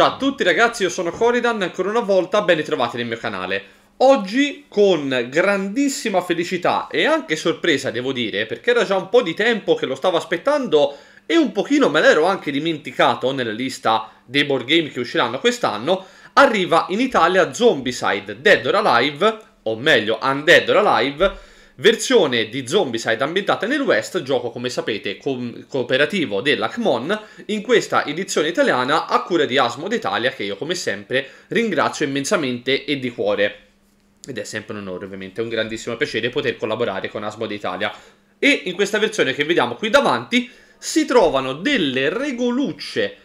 Ciao a tutti ragazzi, io sono Coridan e ancora una volta ben ritrovati nel mio canale. Oggi con grandissima felicità e anche sorpresa devo dire, perché era già un po' di tempo che lo stavo aspettando e un pochino me l'ero anche dimenticato nella lista dei board game che usciranno quest'anno, arriva in Italia Zombicide Dead or Alive, o meglio Undead or Alive, Versione di Zombicide ambientata nel West, gioco come sapete com- cooperativo dell'Acmon, in questa edizione italiana a cura di Asmo d'Italia che io come sempre ringrazio immensamente e di cuore. Ed è sempre un onore ovviamente, è un grandissimo piacere poter collaborare con Asmo d'Italia. E in questa versione che vediamo qui davanti si trovano delle regolucce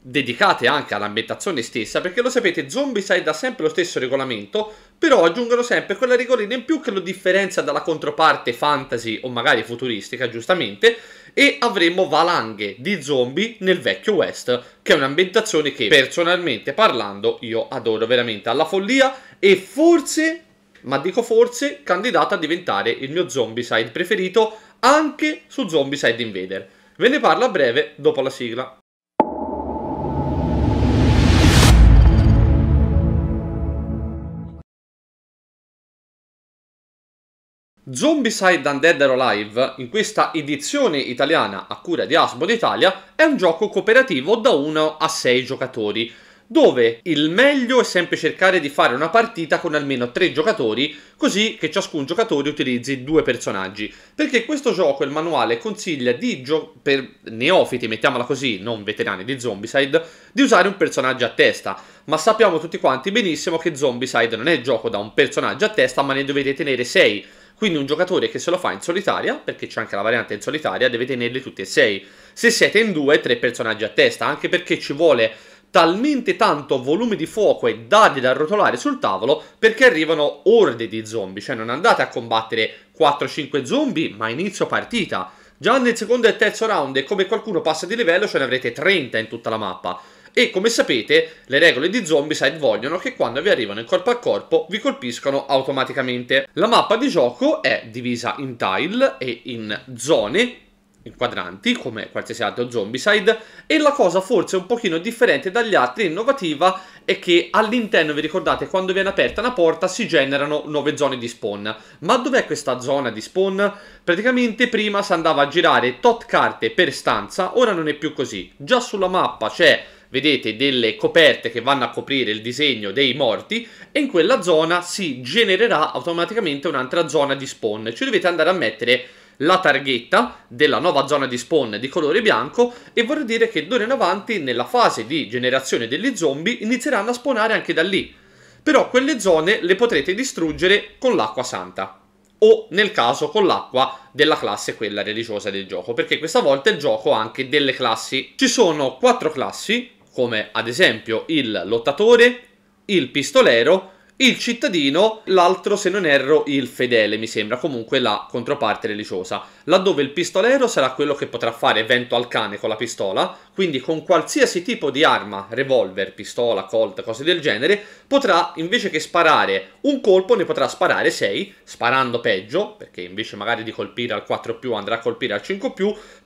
dedicate anche all'ambientazione stessa, perché lo sapete, Zombicide ha sempre lo stesso regolamento, però aggiungono sempre quella rigolina in più che lo differenzia dalla controparte fantasy o magari futuristica, giustamente, e avremo valanghe di zombie nel vecchio West, che è un'ambientazione che personalmente parlando io adoro veramente alla follia e forse, ma dico forse, candidata a diventare il mio zombie side preferito anche su Zombie Side Invader. Ve ne parlo a breve dopo la sigla. Zombieside Undead or Alive, in questa edizione italiana a cura di Asmod Italia, è un gioco cooperativo da 1 a 6 giocatori, dove il meglio è sempre cercare di fare una partita con almeno 3 giocatori, così che ciascun giocatore utilizzi due personaggi. Perché questo gioco, il manuale, consiglia di gio- per neofiti, mettiamola così, non veterani di Zombieside, di usare un personaggio a testa. Ma sappiamo tutti quanti benissimo che Zombieside non è gioco da un personaggio a testa, ma ne dovete tenere 6 quindi un giocatore che se lo fa in solitaria, perché c'è anche la variante in solitaria, deve tenerli tutti e sei. Se siete in due, tre personaggi a testa, anche perché ci vuole talmente tanto volume di fuoco e dadi da rotolare sul tavolo perché arrivano orde di zombie, cioè non andate a combattere 4-5 zombie ma inizio partita. Già nel secondo e terzo round e come qualcuno passa di livello ce ne avrete 30 in tutta la mappa. E come sapete, le regole di Zombicide vogliono che quando vi arrivano in corpo a corpo vi colpiscono automaticamente. La mappa di gioco è divisa in tile e in zone in quadranti, come qualsiasi altro zombicide, e la cosa forse un pochino differente dagli altri, innovativa, è che all'interno, vi ricordate, quando viene aperta una porta si generano nuove zone di spawn. Ma dov'è questa zona di spawn? Praticamente prima si andava a girare tot carte per stanza, ora non è più così. Già sulla mappa c'è vedete delle coperte che vanno a coprire il disegno dei morti e in quella zona si genererà automaticamente un'altra zona di spawn. Ci dovete andare a mettere la targhetta della nuova zona di spawn di colore bianco e vorrei dire che d'ora in avanti nella fase di generazione degli zombie inizieranno a spawnare anche da lì. Però quelle zone le potrete distruggere con l'acqua santa o nel caso con l'acqua della classe quella religiosa del gioco perché questa volta il gioco ha anche delle classi ci sono quattro classi come ad esempio il lottatore, il pistolero il cittadino, l'altro se non erro il fedele, mi sembra, comunque la controparte religiosa, laddove il pistolero sarà quello che potrà fare vento al cane con la pistola, quindi con qualsiasi tipo di arma, revolver, pistola, colt, cose del genere, potrà invece che sparare un colpo ne potrà sparare 6, sparando peggio, perché invece magari di colpire al 4 andrà a colpire al 5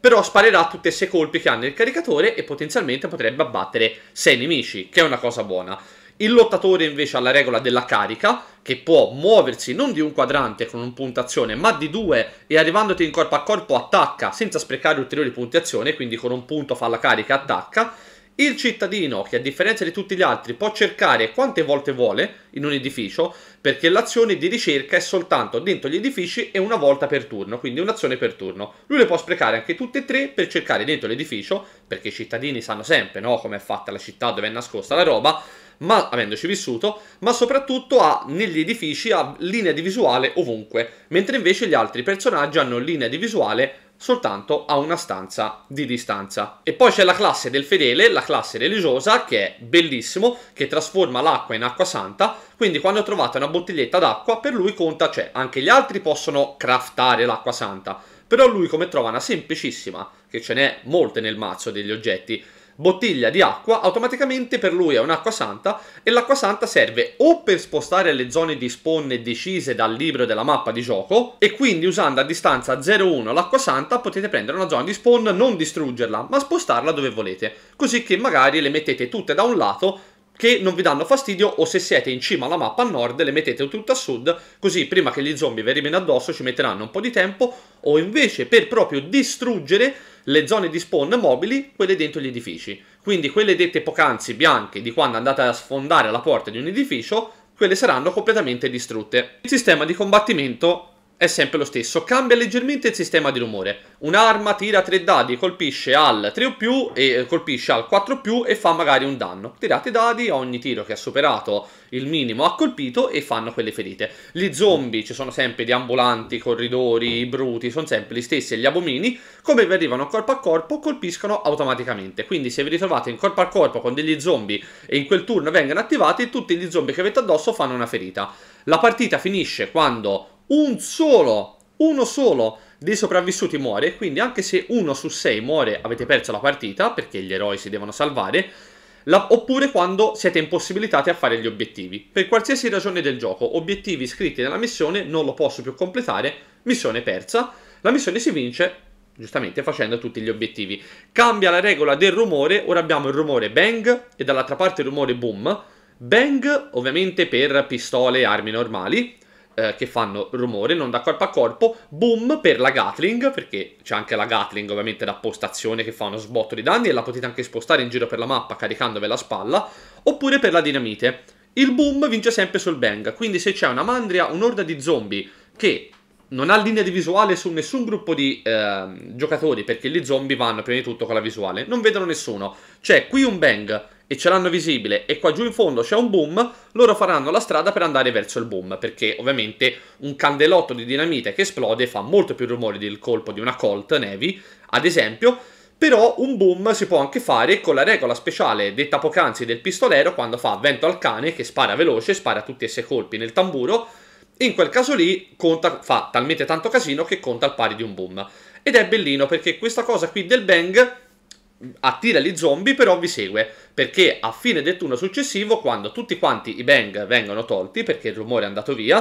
però sparerà tutti e 6 colpi che ha nel caricatore e potenzialmente potrebbe abbattere 6 nemici, che è una cosa buona. Il lottatore invece ha la regola della carica, che può muoversi non di un quadrante con un puntazione, ma di due e arrivandoti in corpo a corpo attacca senza sprecare ulteriori punti azione, quindi con un punto fa la carica, e attacca. Il cittadino, che a differenza di tutti gli altri, può cercare quante volte vuole in un edificio, perché l'azione di ricerca è soltanto dentro gli edifici e una volta per turno, quindi un'azione per turno. Lui le può sprecare anche tutte e tre per cercare dentro l'edificio, perché i cittadini sanno sempre no, come è fatta la città, dove è nascosta la roba, ma avendoci vissuto, ma soprattutto ha negli edifici ha linea di visuale ovunque, mentre invece gli altri personaggi hanno linea di visuale soltanto a una stanza di distanza. E poi c'è la classe del fedele, la classe religiosa, che è bellissimo, che trasforma l'acqua in acqua santa, quindi quando trovate una bottiglietta d'acqua, per lui conta, cioè anche gli altri possono craftare l'acqua santa, però lui come trova una semplicissima, che ce n'è molte nel mazzo degli oggetti, bottiglia di acqua, automaticamente per lui è un'acqua santa e l'acqua santa serve o per spostare le zone di spawn decise dal libro della mappa di gioco e quindi usando a distanza 0-1 l'acqua santa potete prendere una zona di spawn, non distruggerla, ma spostarla dove volete, così che magari le mettete tutte da un lato che non vi danno fastidio o se siete in cima alla mappa a nord le mettete tutte a sud così prima che gli zombie vi arrivino addosso ci metteranno un po' di tempo o invece per proprio distruggere le zone di spawn mobili quelle dentro gli edifici quindi quelle dette poc'anzi bianche di quando andate a sfondare la porta di un edificio quelle saranno completamente distrutte il sistema di combattimento è sempre lo stesso, cambia leggermente il sistema di rumore. Un'arma tira 3 dadi, colpisce al 3 o più e eh, colpisce al 4 o più e fa magari un danno. Tirate i dadi, ogni tiro che ha superato il minimo ha colpito e fanno quelle ferite. Gli zombie ci sono sempre gli ambulanti, i corridori, i bruti, sono sempre gli stessi e gli abomini, come vi arrivano corpo a corpo colpiscono automaticamente. Quindi se vi ritrovate in corpo a corpo con degli zombie e in quel turno vengono attivati, tutti gli zombie che avete addosso fanno una ferita. La partita finisce quando un solo, uno solo dei sopravvissuti muore, quindi anche se uno su sei muore avete perso la partita, perché gli eroi si devono salvare, la, oppure quando siete impossibilitati a fare gli obiettivi. Per qualsiasi ragione del gioco, obiettivi scritti nella missione, non lo posso più completare, missione persa, la missione si vince giustamente facendo tutti gli obiettivi. Cambia la regola del rumore, ora abbiamo il rumore bang e dall'altra parte il rumore boom. Bang ovviamente per pistole e armi normali, eh, che fanno rumore, non da corpo a corpo, boom per la Gatling, perché c'è anche la Gatling ovviamente da postazione che fa uno sbotto di danni e la potete anche spostare in giro per la mappa caricandovela la spalla, oppure per la dinamite. Il boom vince sempre sul bang, quindi se c'è una mandria, un'orda di zombie che non ha linea di visuale su nessun gruppo di eh, giocatori, perché gli zombie vanno prima di tutto con la visuale, non vedono nessuno. C'è qui un bang e ce l'hanno visibile e qua giù in fondo c'è un boom, loro faranno la strada per andare verso il boom, perché ovviamente un candelotto di dinamite che esplode fa molto più rumore del colpo di una Colt Navy, ad esempio, però un boom si può anche fare con la regola speciale detta poc'anzi del pistolero quando fa vento al cane che spara veloce, spara tutti e sei colpi nel tamburo, in quel caso lì conta, fa talmente tanto casino che conta al pari di un boom. Ed è bellino perché questa cosa qui del bang attira gli zombie, però vi segue. Perché a fine del turno successivo, quando tutti quanti i bang vengono tolti, perché il rumore è andato via,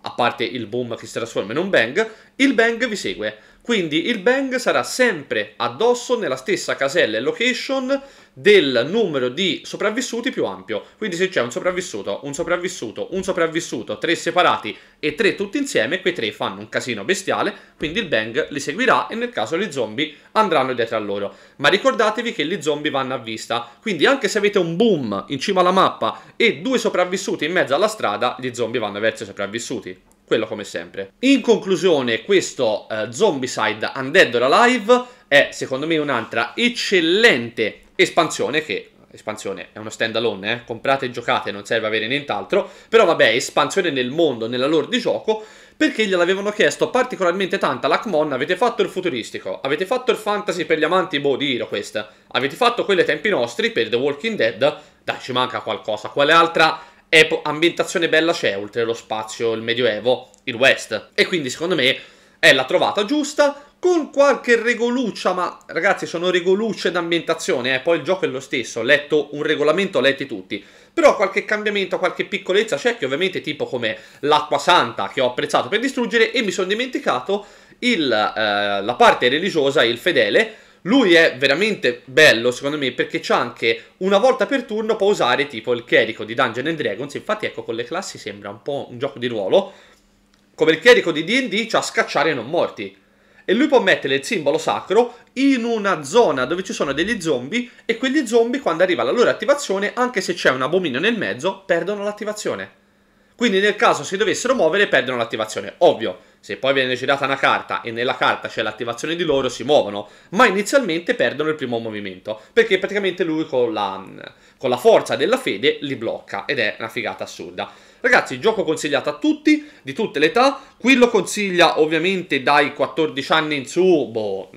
a parte il boom che si trasforma in un bang, il bang vi segue. Quindi il bang sarà sempre addosso nella stessa casella e location del numero di sopravvissuti più ampio. Quindi se c'è un sopravvissuto, un sopravvissuto, un sopravvissuto, tre separati e tre tutti insieme, quei tre fanno un casino bestiale, quindi il bang li seguirà e nel caso gli zombie andranno dietro a loro. Ma ricordatevi che gli zombie vanno a vista, quindi anche se avete un boom in cima alla mappa e due sopravvissuti in mezzo alla strada, gli zombie vanno verso i sopravvissuti quello come sempre. In conclusione, questo eh, Zombicide Undead or Alive è secondo me un'altra eccellente espansione che espansione è uno stand alone, eh? comprate e giocate, non serve avere nient'altro, però vabbè, espansione nel mondo, nella lore di gioco, perché gliel'avevano chiesto particolarmente tanta l'Acmon, avete fatto il futuristico, avete fatto il fantasy per gli amanti, boh, di HeroQuest, avete fatto quelli ai tempi nostri per The Walking Dead, dai, ci manca qualcosa, quale altra e ambientazione bella c'è, oltre lo spazio, il medioevo, il west. E quindi secondo me è la trovata giusta, con qualche regoluccia, ma ragazzi sono regolucce d'ambientazione, eh? poi il gioco è lo stesso, ho letto un regolamento, ho letti tutti. Però qualche cambiamento, qualche piccolezza c'è che ovviamente tipo come l'acqua santa che ho apprezzato per distruggere e mi sono dimenticato il, eh, la parte religiosa, il fedele, lui è veramente bello, secondo me, perché c'ha anche una volta per turno può usare tipo il chierico di Dungeons and Dragons. Infatti, ecco, con le classi sembra un po' un gioco di ruolo. Come il chierico di DD c'ha scacciare non morti. E lui può mettere il simbolo sacro in una zona dove ci sono degli zombie. E quegli zombie, quando arriva la loro attivazione, anche se c'è un abominio nel mezzo, perdono l'attivazione. Quindi nel caso si dovessero muovere perdono l'attivazione. Ovvio, se poi viene girata una carta e nella carta c'è l'attivazione di loro si muovono, ma inizialmente perdono il primo movimento, perché praticamente lui con la, con la forza della fede li blocca ed è una figata assurda. Ragazzi, gioco consigliato a tutti, di tutte le età, qui lo consiglia ovviamente dai 14 anni in su, boh,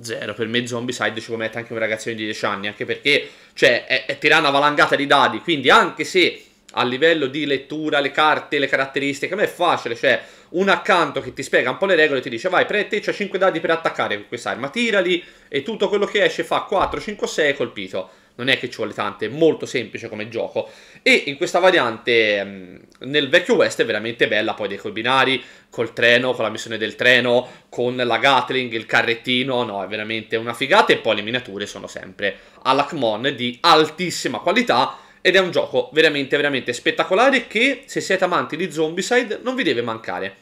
zero, per me Zombicide ci può mettere anche un ragazzino di 10 anni, anche perché cioè, è, è una valangata di dadi, quindi anche se a livello di lettura, le carte, le caratteristiche, ma è facile, cioè un accanto che ti spiega un po' le regole e ti dice vai prete, c'ha 5 dadi per attaccare con quest'arma, tirali e tutto quello che esce fa 4, 5, 6 colpito. Non è che ci vuole tante, è molto semplice come gioco. E in questa variante ehm, nel vecchio West è veramente bella, poi dei binari, col treno, con la missione del treno, con la Gatling, il carrettino, no, è veramente una figata e poi le miniature sono sempre all'Acmon di altissima qualità ed è un gioco veramente veramente spettacolare che se siete amanti di Zombicide non vi deve mancare.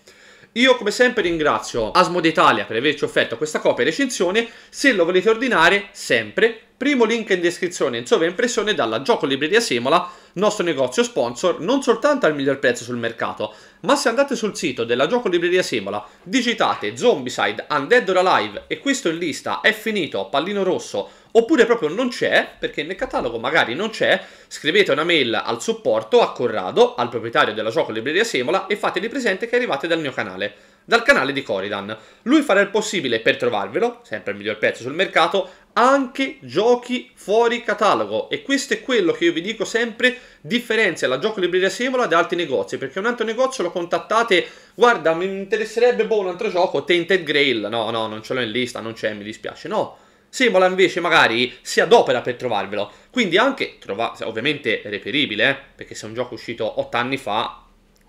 Io come sempre ringrazio Asmode Italia per averci offerto questa copia e recensione, se lo volete ordinare sempre, primo link in descrizione in sovraimpressione dalla Gioco Libreria Semola, nostro negozio sponsor, non soltanto al miglior prezzo sul mercato, ma se andate sul sito della Gioco Libreria Semola, digitate Zombicide Undead or Alive e questo in lista è finito, pallino rosso, oppure proprio non c'è, perché nel catalogo magari non c'è, scrivete una mail al supporto, a Corrado, al proprietario della gioco libreria Semola e fategli presente che arrivate dal mio canale, dal canale di Coridan. Lui farà il possibile per trovarvelo, sempre il miglior prezzo sul mercato, anche giochi fuori catalogo e questo è quello che io vi dico sempre differenzia la gioco libreria Semola da altri negozi perché un altro negozio lo contattate guarda mi interesserebbe boh, un altro gioco Tainted Grail no no non ce l'ho in lista non c'è mi dispiace no Semola invece magari si adopera per trovarvelo, quindi anche, trova- ovviamente reperibile, eh, perché se è un gioco uscito 8 anni fa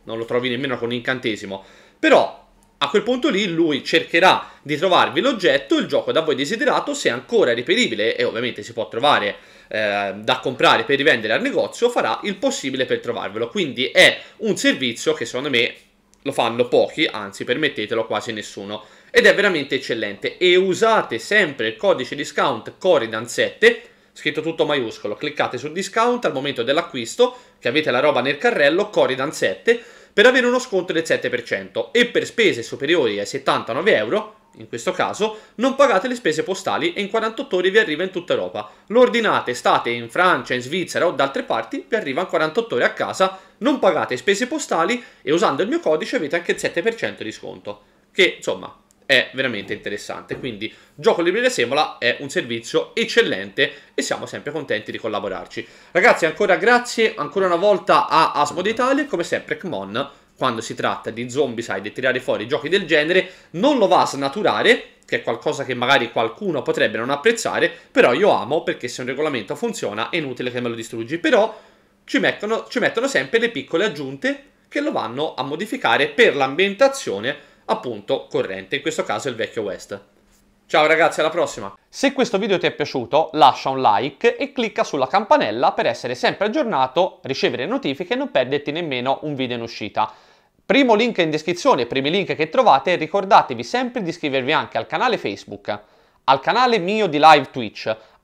non lo trovi nemmeno con incantesimo, però a quel punto lì lui cercherà di trovarvi l'oggetto, il gioco da voi desiderato, se ancora è reperibile e ovviamente si può trovare eh, da comprare per rivendere al negozio, farà il possibile per trovarvelo. Quindi è un servizio che secondo me lo fanno pochi, anzi permettetelo quasi nessuno ed è veramente eccellente e usate sempre il codice discount Coridan7 scritto tutto maiuscolo cliccate sul discount al momento dell'acquisto che avete la roba nel carrello Coridan7 per avere uno sconto del 7% e per spese superiori ai 79 euro in questo caso, non pagate le spese postali e in 48 ore vi arriva in tutta Europa. Lo ordinate, state in Francia, in Svizzera o da altre parti, vi arriva in 48 ore a casa, non pagate spese postali e usando il mio codice avete anche il 7% di sconto. Che, insomma, è veramente interessante. Quindi Gioco Libreria Semola è un servizio eccellente e siamo sempre contenti di collaborarci. Ragazzi, ancora grazie ancora una volta a Asmod Italia come sempre Kmon quando si tratta di zombie zombicide e tirare fuori giochi del genere non lo va a snaturare che è qualcosa che magari qualcuno potrebbe non apprezzare, però io amo perché se un regolamento funziona è inutile che me lo distruggi, però ci mettono, ci mettono sempre le piccole aggiunte che lo vanno a modificare per l'ambientazione appunto corrente, in questo caso il vecchio West. Ciao ragazzi, alla prossima! Se questo video ti è piaciuto lascia un like e clicca sulla campanella per essere sempre aggiornato, ricevere notifiche e non perderti nemmeno un video in uscita. Primo link in descrizione, primi link che trovate, ricordatevi sempre di iscrivervi anche al canale Facebook, al canale mio di Live Twitch,